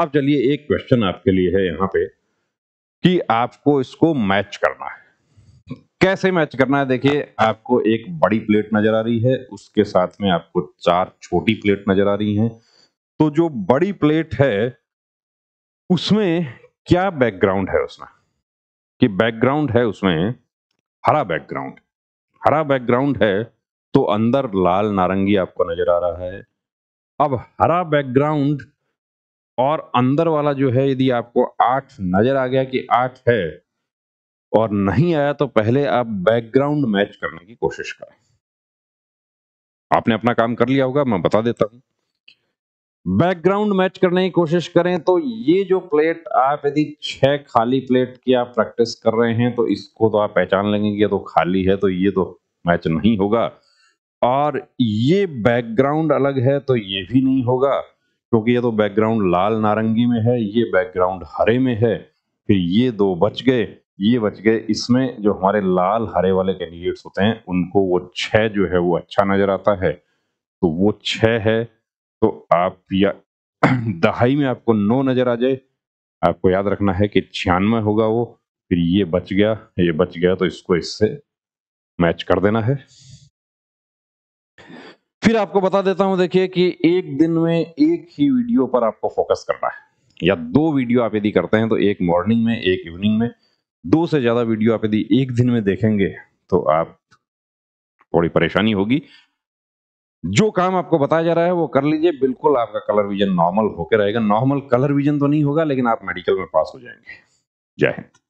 अब चलिए एक क्वेश्चन आपके लिए है यहाँ पे कि आपको इसको मैच करना है कैसे मैच करना है देखिए आपको एक बड़ी प्लेट नजर आ रही है उसके साथ में आपको चार छोटी प्लेट नजर आ रही हैं तो जो बड़ी प्लेट है उसमें क्या बैकग्राउंड है उसमें कि बैकग्राउंड है उसमें हरा बैकग्राउंड हरा बैकग्राउंड है तो अंदर लाल नारंगी आपको नजर आ रहा है अब हरा बैकग्राउंड और अंदर वाला जो है यदि आपको आठ नजर आ गया कि आठ है और नहीं आया तो पहले आप बैकग्राउंड मैच करने की कोशिश करें आपने अपना काम कर लिया होगा मैं बता देता हूं बैकग्राउंड मैच करने की कोशिश करें तो ये जो प्लेट आप यदि छह खाली प्लेट की आप प्रैक्टिस कर रहे हैं तो इसको तो आप पहचान लेंगे कि ये तो खाली है तो ये तो मैच नहीं होगा और ये बैकग्राउंड अलग है तो ये भी नहीं होगा क्योंकि ये तो बैकग्राउंड लाल नारंगी में है ये बैकग्राउंड हरे में है फिर ये दो बच गए ये बच गए इसमें जो हमारे लाल हरे वाले कैंडिडेट्स होते हैं उनको वो छह जो है वो अच्छा नजर आता है तो वो छह है तो आप या दहाई में आपको नौ नजर आ जाए आपको याद रखना है कि छियानवे होगा वो फिर ये बच गया ये बच गया तो इसको इससे मैच कर देना है फिर आपको बता देता हूं देखिए कि एक दिन में एक ही वीडियो पर आपको फोकस करना है या दो वीडियो आप यदि करते हैं तो एक मॉर्निंग में एक इवनिंग में दो से ज्यादा वीडियो आप यदि एक दिन में देखेंगे तो आप थोड़ी परेशानी होगी जो काम आपको बताया जा रहा है वो कर लीजिए बिल्कुल आपका कलर विजन नॉर्मल होकर रहेगा नॉर्मल कलर विजन तो नहीं होगा लेकिन आप मेडिकल में पास हो जाएंगे जय हिंद